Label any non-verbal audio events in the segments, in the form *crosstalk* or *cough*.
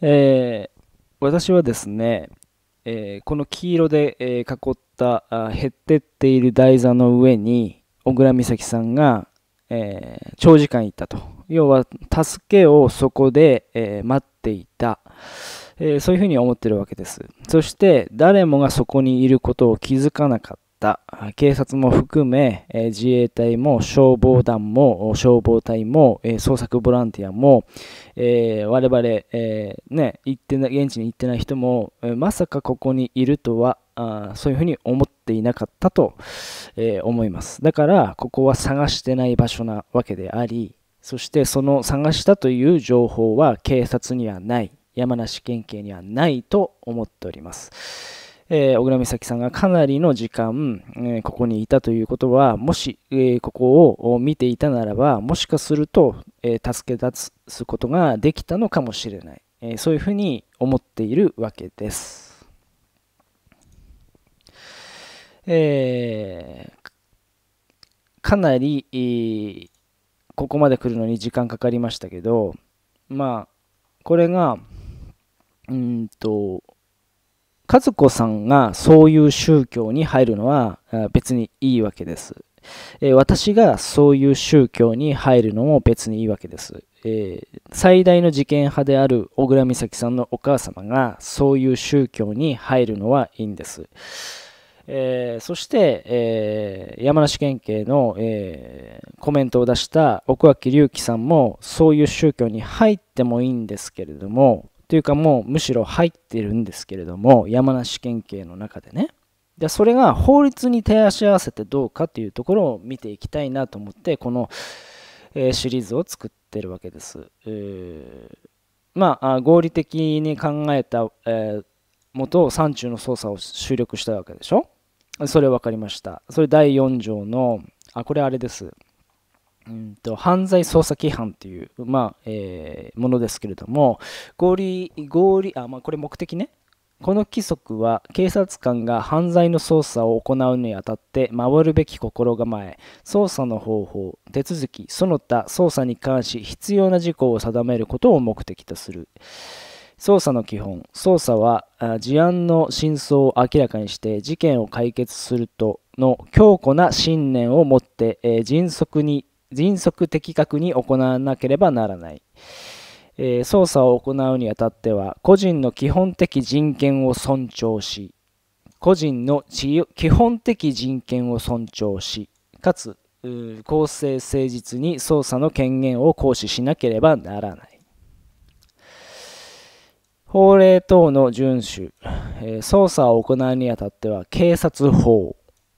えー、私はですね、えー、この黄色で、えー、囲ったあ減ってっている台座の上に小倉美咲さんが、えー、長時間いたと要は助けをそこで、え待っていた、えそういうふうに思ってるわけですそして誰もがそこにいることを気づかなかった警察も含め、自衛隊も消防団も消防隊も、捜索ボランティアも、我々、ね、行ってな現地に行ってない人も、まさかここにいるとはそういうふうに思っていなかったと、思います。だからここは探してない場所なわけでありそしてその探したという情報は警察にはない山梨県警にはないと思っております。えー、小倉美咲さんがかなりの時間、えー、ここにいたということは、もし、えー、ここを見ていたならば、もしかすると、え助け出すことができたのかもしれない、えそういうふうに思っているわけです。えかなり、えー、ここまで来るのに時間かかりましたけど、まあ、これが、うんと、和子さんがそういう宗教に入るのは別にいいわけです。え私がそういう宗教に入るのも別にいいわけです。えー、最大の事件派である小倉美咲さんのお母様がそういう宗教に入るのはいいんです。えー、そして、えー、山梨県警の、えコメントを出した奥脇隆起さんもそういう宗教に入ってもいいんですけれどもというかもうむしろ入ってるんですけれども山梨県警の中でねでそれが法律に照らし合わせてどうかというところを見ていきたいなと思ってこの、えシリーズを作ってるわけです、えー、まあ合理的に考えた、えー、元を山中の捜査を収録したわけでしょそれ分かりましたそれ第4条のあこれあれですうんと犯罪捜査規範という、まあえー、ものですけれども合理合理あ、まあ、これ目的ねこの規則は警察官が犯罪の捜査を行うにあたって守るべき心構え捜査の方法手続きその他捜査に関し必要な事項を定めることを目的とする捜査の基本捜査は事案の真相を明らかにして事件を解決するとの強固な信念を持って、え迅速に迅速的確に行わなければならない。えー、捜査を行うにあたっては、個人の基本的人権を尊重し、個人の基本的人権を尊重し、かつ公正誠実に捜査の権限を行使しなければならない。法令等の遵守、え捜査を行うにあたっては警察法、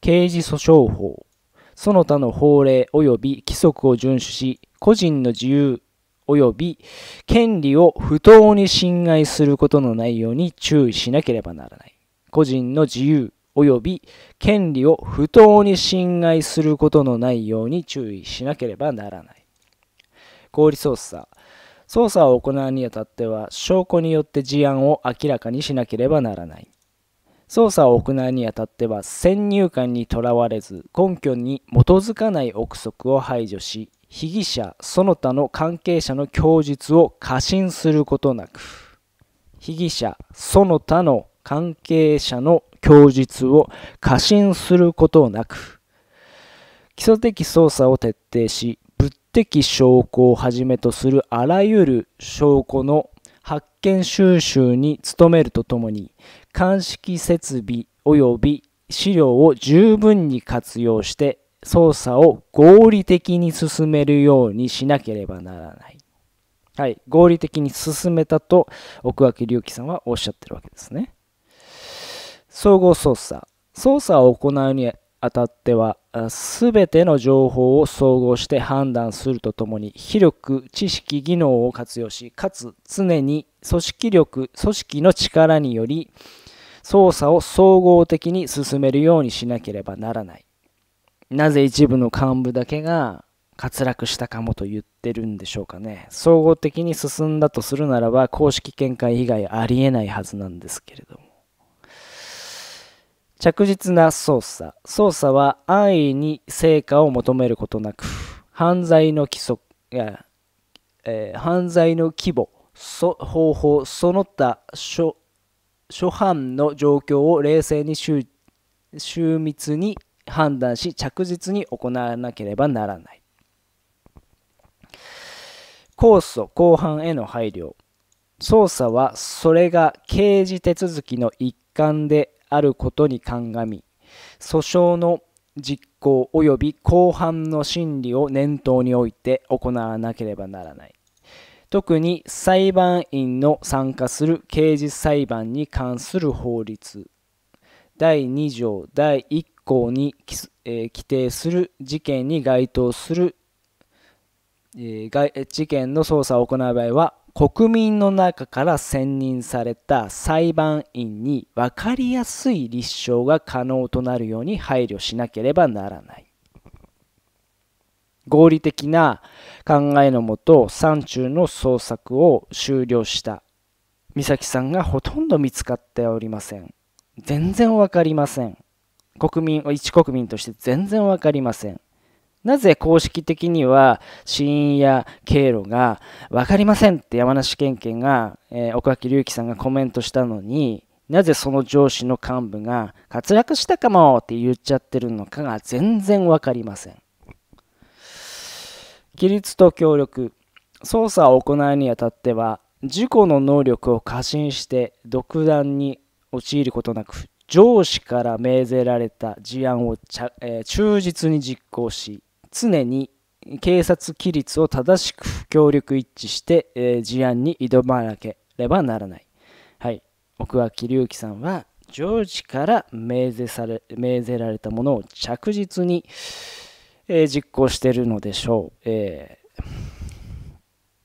刑事訴訟法、その他の法令及び規則を遵守し、個人の自由及び権利を不当に侵害することのないように注意しなければならない。個人の自由及び権利を不当に侵害することのないように注意しなければならない。合理捜査。捜査を行うにあたっては証拠によって事案を明らかにしなければならない。捜査を行うにあたっては先入観にとらわれず根拠に基づかない憶測を排除し被疑者その他の関係者の供述を過信することなく被疑者その他の関係者の供述を過信することなく基礎的捜査を徹底し物的証拠をはじめとするあらゆる証拠の発見収集に努めるとともに鑑識設備及び資料を十分に活用して捜査を合理的に進めるようにしなければならない。はい、合理的に進めたと奥脇隆起さんはおっしゃってるわけですね。総合捜査。捜査を行うにあたっては全ての情報を総合して判断するとともに広く知識技能を活用しかつ常に組織力組織の力により捜査を総合的に進めるようにしなければならないなぜ一部の幹部だけが滑落したかもと言ってるんでしょうかね総合的に進んだとするならば公式見解以外ありえないはずなんですけれども着実な捜査。捜査は安易に成果を求めることなく、犯罪の規則や、えー、犯罪の規模、方法、その他諸、諸犯の状況を冷静に周密に判断し、着実に行わなければならない。控訴、公判への配慮。捜査はそれが刑事手続きの一環であることに鑑み訴訟の実行及び公判の審理を念頭において行わなければならない特に裁判員の参加する刑事裁判に関する法律第2条第1項に、えー、規定する事件に該当する、えー、事件の捜査を行う場合は国民の中から選任された裁判員に分かりやすい立証が可能となるように配慮しなければならない。合理的な考えのもと山中の捜索を終了した美咲さんがほとんど見つかっておりません。全然わかりません。国民、一国民として全然わかりません。なぜ公式的には死因や経路が分かりませんって山梨県警が、えー、岡脇隆輝さんがコメントしたのになぜその上司の幹部が滑落したかもって言っちゃってるのかが全然分かりません。規律と協力捜査を行うにあたっては事故の能力を過信して独断に陥ることなく上司から命ぜられた事案を、えー、忠実に実行し常に警察規律を正しく協力一致して、えー、事案に挑まなければならない。はい、奥脇隆起さんはジョージから命ぜされ命ぜられたものを着実に、えー、実行しているのでしょう、え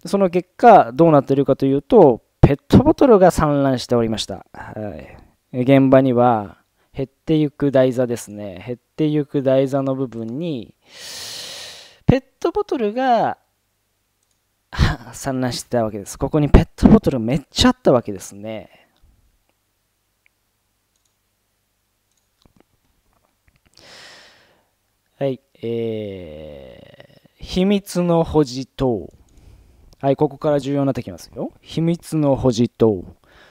ー、その結果どうなっているかというとペットボトルが散乱しておりました、はい、現場には減ってゆく台座ですね減ってゆく台座の部分に、ペットボトルが *laughs* 散乱してたわけです。ここにペットボトルめっちゃあったわけですね。はい、えー、秘密の保持等。はい、ここから重要になってきますよ。秘密の保持等。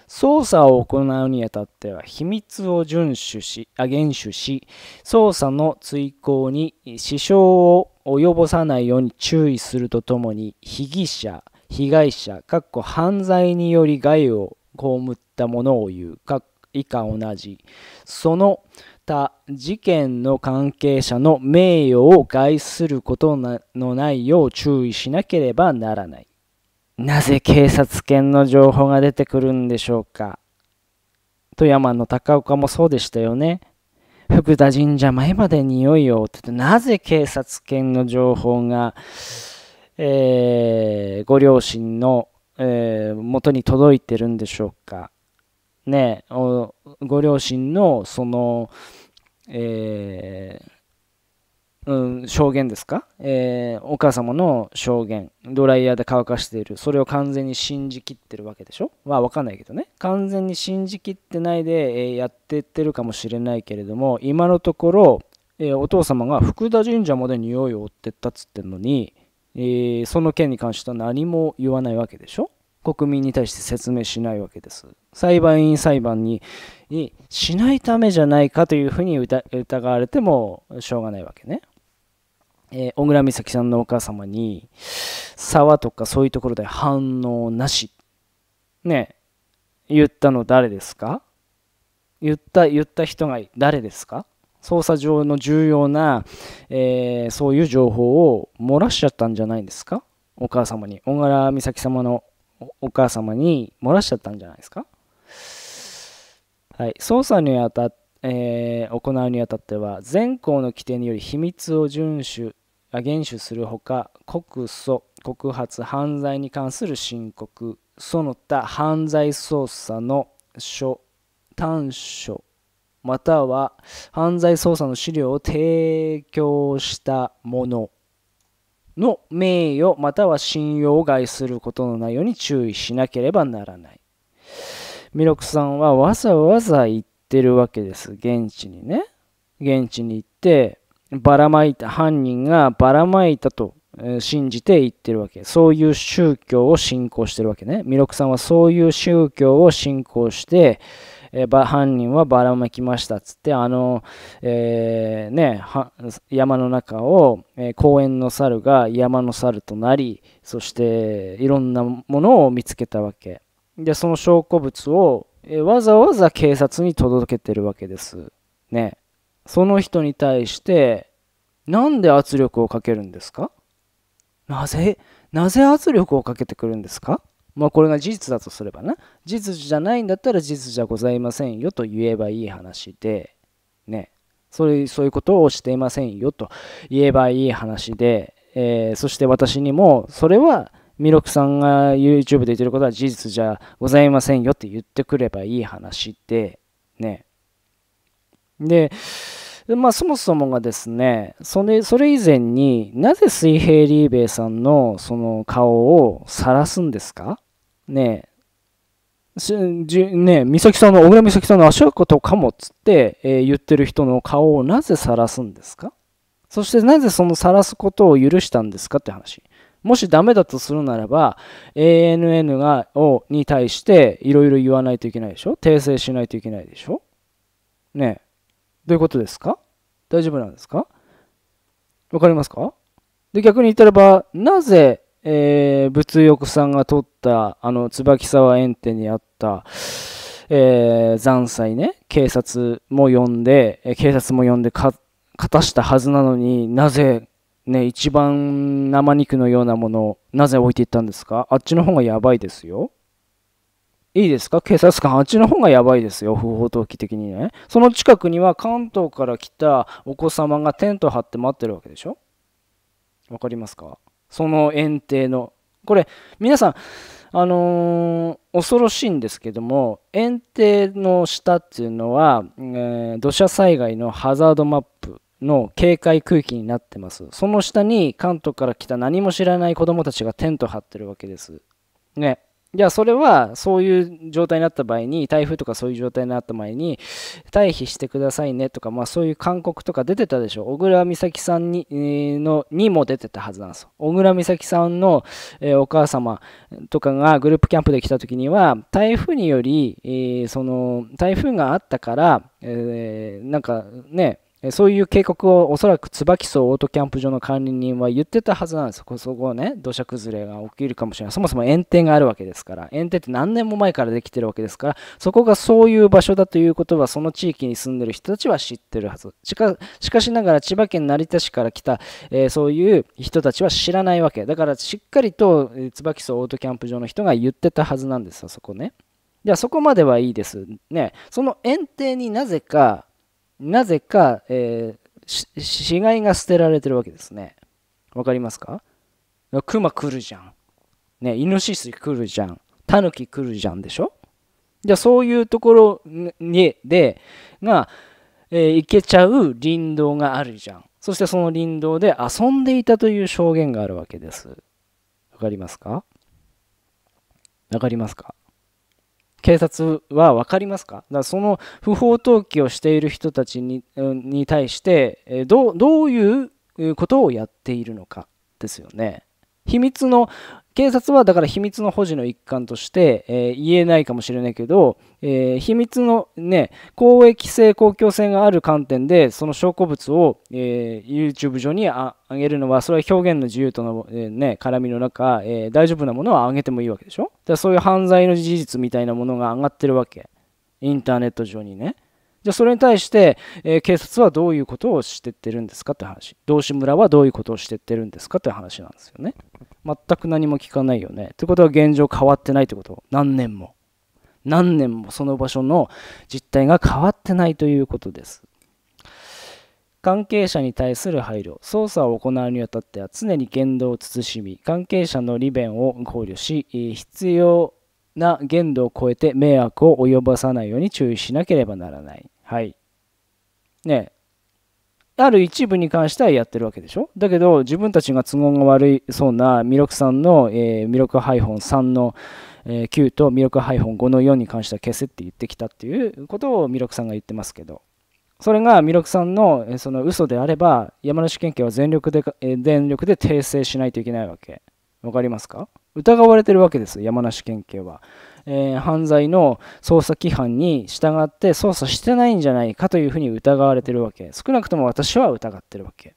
捜査を行うにあたっては秘密を遵守し、あ、厳守し、捜査の遂行に支障を及ぼさないように注意するとともに被疑者被害者かっこ犯罪により害を被ったものを言うか以下同じその他事件の関係者の名誉を害することのないよう注意しなければならないなぜ警察犬の情報が出てくるんでしょうか富山の高岡もそうでしたよね福田神社前までにいいよって言って、なぜ警察犬の情報が、えー、ご両親の、えー、元に届いてるんでしょうか。ね、ご両親のその、えーうん、証言ですか、えー、お母様の証言ドライヤーで乾かしているそれを完全に信じきってるわけでしょまあ分かんないけどね完全に信じきってないで、えー、やってってるかもしれないけれども今のところ、えー、お父様が福田神社まで匂いを追ってったっつってんのに、えー、その件に関しては何も言わないわけでしょ国民に対して説明しないわけです。裁判員裁判ににしないためじゃないかというふうに疑われてもしょうがないわけね。えー、小倉美咲さんのお母様に沢とかそういうところで反応なしね言ったの誰ですか言った言った人が誰ですか捜査上の重要な、えー、そういう情報を漏らしちゃったんじゃないですかお母様に小倉美咲様のお母様に漏らしちゃったんじゃないですかはい捜査にあたってえー、行うにあたっては全校の規定により秘密を遵守厳守するほか告訴告発犯罪に関する申告その他犯罪捜査の書短所または犯罪捜査の資料を提供した者の名誉または信用を害することのないように注意しなければならない。弥勒さんはわざわざ行ってるわけです現地にね。現地に行ってばらまいた、犯人がばらまいたと信じて言ってるわけ。そういう宗教を信仰してるわけね。弥勒さんはそういう宗教を信仰して、えば犯人はばらまきましたっつってあの、えー、ね、山の中を、えー、公園の猿が山の猿となりそしていろんなものを見つけたわけでその証拠物を、えー、わざわざ警察に届けてるわけですねその人に対して何で圧力をかけるんですかなぜなぜ圧力をかけてくるんですかまあこれが事実だとすればな事実じゃないんだったら事実じゃございませんよと言えばいい話でねそういうそういうことをしていませんよと言えばいい話で、えー、そして私にもそれは弥勒さんが YouTube で言ってることは事実じゃございませんよって言ってくればいい話でねで、まあ、そもそもがですねそれ、それ以前になぜ水平リーベイさんのその顔を晒すんですかねえ、ねえ、美咲さんの、小倉美咲さんの足とかもっつって、えー、言ってる人の顔をなぜ晒すんですかそしてなぜその晒すことを許したんですかって話。もしダメだとするならば、ANN がをに対していろいろ言わないといけないでしょ訂正しないといけないでしょねえ。どういうことですか大丈夫なんですかわかりますかで、逆に言ったらば、なぜ、えー、物欲さんが取った、あの、椿沢園庭にあった、えー、残債ね、警察も呼んで、警察も呼んでか、勝たしたはずなのになぜ、ね、一番生肉のようなものをなぜ置いていったんですかあっちの方がやばいですよ。いいですか警察官、あっちの方がやばいですよ、不法投棄的にね。その近くには関東から来たお子様がテント張って待ってるわけでしょわかりますかその園庭の。これ、皆さん、あのー、恐ろしいんですけども、園庭の下っていうのは、えー、土砂災害のハザードマップの警戒区域になってます。その下に関東から来た何も知らない子どもたちがテント張ってるわけです。ね。じゃあそれはそういう状態になった場合に台風とかそういう状態になった場合に退避してくださいねとか、まあ、そういう勧告とか出てたでしょ小倉美咲さんにのにも出てたはずなんですよ小倉美咲さんの、えお母様とかがグループキャンプで来た時には台風により、えその台風があったから、えなんかねそういう警告をおそらく椿荘オートキャンプ場の管理人は言ってたはずなんです。そこをね、土砂崩れが起きるかもしれない。そもそも園庭があるわけですから、園庭って何年も前からできてるわけですから、そこがそういう場所だということは、その地域に住んでる人たちは知ってるはず。しかしかしながら、千葉県成田市から来た、えー、そういう人たちは知らないわけ。だから、しっかりと、え椿荘オートキャンプ場の人が言ってたはずなんですよ、そこね。じゃあ、そこまではいいです。ね、その園庭になぜか、なぜか、えー、死骸が捨てられてるわけですね。わかりますかクマ来るじゃん。ね、イノシシ来るじゃん。タヌキ来るじゃんでしょじゃあそういうところにでが、えー、行けちゃう林道があるじゃん。そしてその林道で遊んでいたという証言があるわけです。わかりますかわかりますか警察は分かりますかだかその不法投棄をしている人たちにに対してどうどういうことをやっているのかですよね。秘密の警察はだから秘密の保持の一環として、えー、言えないかもしれないけど、えー、秘密のね公益性公共性がある観点でその証拠物を、えー、YouTube 上にあげるのはそれは表現の自由との、えー、ね、絡みの中、え大丈夫なものはあげてもいいわけでしょだそういう犯罪の事実みたいなものが上がってるわけインターネット上にね。じそれに対して、えー、警察はどういうことをしてってるんですかって話道志村はどういうことをしてってるんですかって話なんですよね全く何も聞かないよねってことは現状変わってないってこと何年も何年もその場所の実態が変わってないということです関係者に対する配慮捜査を行うにあたっては常に言動を慎み関係者の利便を考慮し必要な限度を超えて迷惑を及ぼさないように注意しなければならないはい。ねある一部に関してはやってるわけでしょだけど自分たちが都合が悪いそうな弥勒さんの、えー、魅力ハイフォン3の、えー、9と魅力ハイフォン5の4に関しては消せって言ってきたっていうことを弥勒さんが言ってますけどそれが弥勒さんの、えー、その嘘であれば山梨県警は全力で、えー、力で訂正しないといけないわけわかりますか疑われてるわけです山梨県警はえー、犯罪の捜査規範に従って捜査してないんじゃないかというふうに疑われてるわけ少なくとも私は疑ってるわけ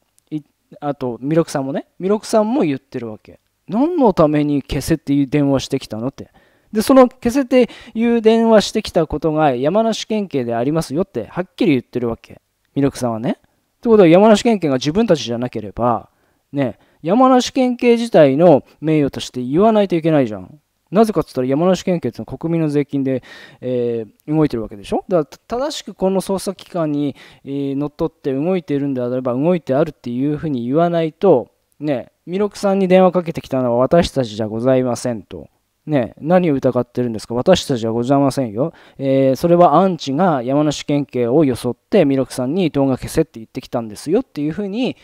あと弥勒さんもね弥勒さんも言ってるわけ何のために消せっていう電話してきたのってでその消せっていう電話してきたことが山梨県警でありますよってはっきり言ってるわけ弥勒さんはねってことは山梨県警が自分たちじゃなければね山梨県警自体の名誉として言わないといけないじゃんなぜかっつったら山梨県警のは国民の税金で、えー、動いてるわけでしょだから正しくこの捜査機関に、えー、乗っ取って動いているんであれば動いてあるっていうふうに言わないとね弥勒さんに電話かけてきたのは私たちじゃございませんと。ね、何を疑ってるんですか私たちはございませんよ、えー、それはアンチが山梨県警を装って弥勒さんに動画消せって言ってきたんですよっていうふうに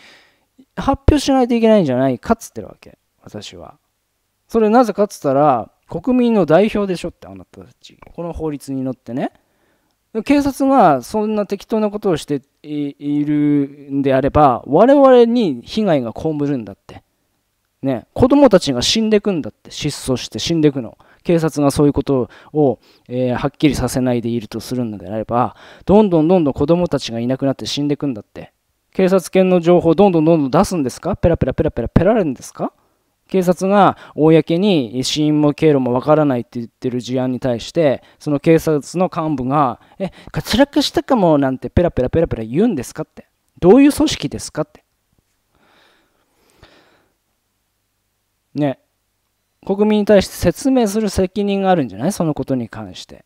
発表しないといけないんじゃないかっつってるわけ私はそれなぜかっつったら国民の代表でしょってあなたたちこの法律に乗ってね警察がそんな適当なことをしているんであれば我々に被害が被るんだってね子供たちが死んでくんだって失踪して死んでくの警察がそういうことを、えー、はっきりさせないでいるとするのであればどんどんどんどん子供たちがいなくなって死んでくんだって警察犬の情報どんどんどんどん出すんですかペラペラペラペラペラるんですか警察が公に死因も経路もわからないって言ってる事案に対してその警察の幹部が「え滑落したかも」なんてペラペラペラペラ言うんですかってどういう組織ですかってね国民に対して説明する責任があるんじゃないそのことに関して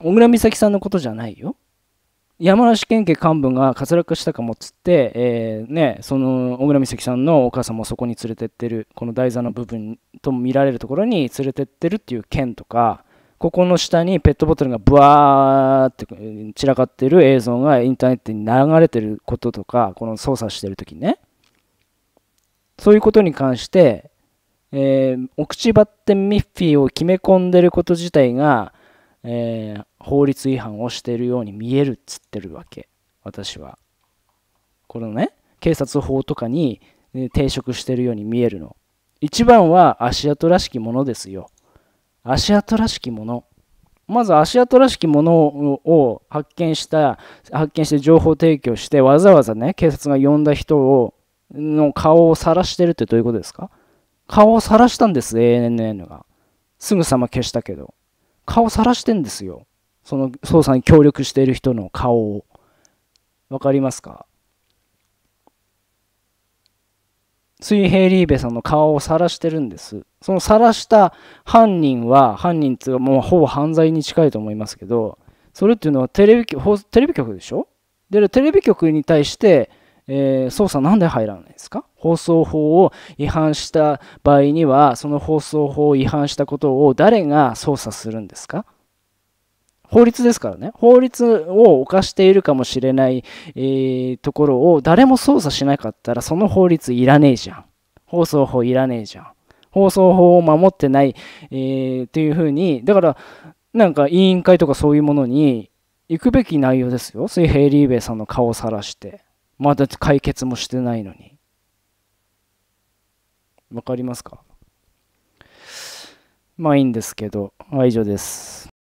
小倉美咲さんのことじゃないよ山梨県警幹部が滑落したかもっつって、えー、ね、その小倉美咲さんのお母さんもそこに連れてってるこの台座の部分と見られるところに連れてってるっていう件とかここの下にペットボトルがブワーって散らかってる映像がインターネットに流れてることとかこの操作してる時ねそういうことに関して、えー、お口ばってミッフィーを決め込んでること自体がえー、法律違反をしているように見えるっつってるわけ私はこのね警察法とかに抵触してるように見えるの一番は足跡らしきものですよ足跡らしきものまず足跡らしきものを発見した発見して情報提供してわざわざね警察が呼んだ人をの顔を晒してるってどういうことですか顔を晒したんです ANN がすぐさま消したけど顔さらしてんですよ。その捜査に協力している人の顔を。わかりますか水平リーベさんの顔を晒してるんです。その晒した犯人は、犯人っていうかもうほぼ犯罪に近いと思いますけど、それっていうのはテレビテレビ局でしょで、テレビ局に対してえー、捜査なんで入らないですか放送法を違反した場合には、その放送法を違反したことを誰が捜査するんですか法律ですからね、法律を犯しているかもしれない、えー、ところを誰も捜査しなかったら、その法律いらねえじゃん。放送法いらねえじゃん。放送法を守ってない、えー、っていうふうに、だから、なんか委員会とかそういうものに行くべき内容ですよ。水平リーベイさんの顔をさらして。まだ解決もしてないのに。わかりますかまあいいんですけど、まあ以上です。